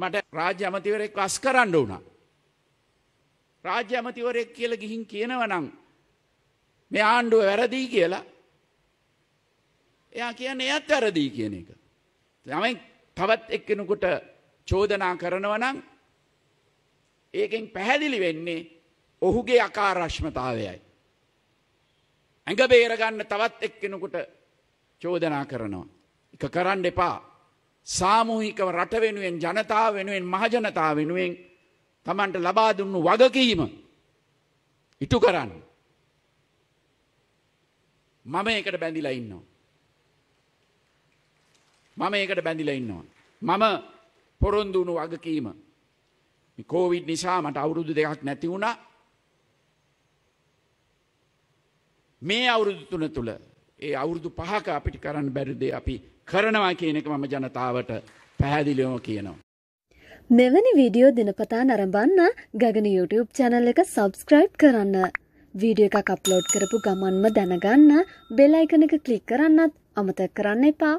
මට රාජ්‍ය අමතිවරෙක් වස් කරන්න වුණා. රාජ්‍ය අමතිවරෙක් කියල ගිහින් කියනවනං මේ ආණ්ඩුව වැරදිී කියලා එයා කියන්න එයත් වැරදිී කියන එක. යමයි තවත් එක්කෙනකුට චෝදනා කරනවනං ඒකෙන් පැහැදිලි වෙන්නේ ඔහුගේ අකාරශ්මතාවයයි. ඇඟ බේරගන්න තවත් එක්කෙනකුට චෝදනා කරනවා. එක කරන්න එපා සාමූහිකව රට වෙනුවෙන් ජනතාව වෙනුවෙන් මහජනතාව වෙනුවෙන් තමන්ට ලබා දුන්නු වගකීම ඉටු කරන්න. මම ඒකට බැඳිලා ඉන්නවා. මම ඒකට බැඳිලා ඉන්නවා. මම පොරොන්දු වුණු වගකීම. කෝවිඩ් නිසා මට අවුරුදු දෙකක් නැති වුණා. මේ අවුරුදු තුන තුළ ඒ අවුරුදු පහක අපිට කරන්න බැරිදේ අපි කරනවා කියනක මම ජනතාවට පැහැදිලියෝ කියනවා. මෙවැනි වීඩියෝ දිනපතා නරඹන්න ගගන YouTube චැනල් එක සබස්ක්‍රයිබ් කරන්න. වීඩිය එකක් අප්ලෝඩ් කරපු ගමන්ම දැනගන්න බෙලයිකන එක කලික් කරන්නත් අමත කරන්න එපා.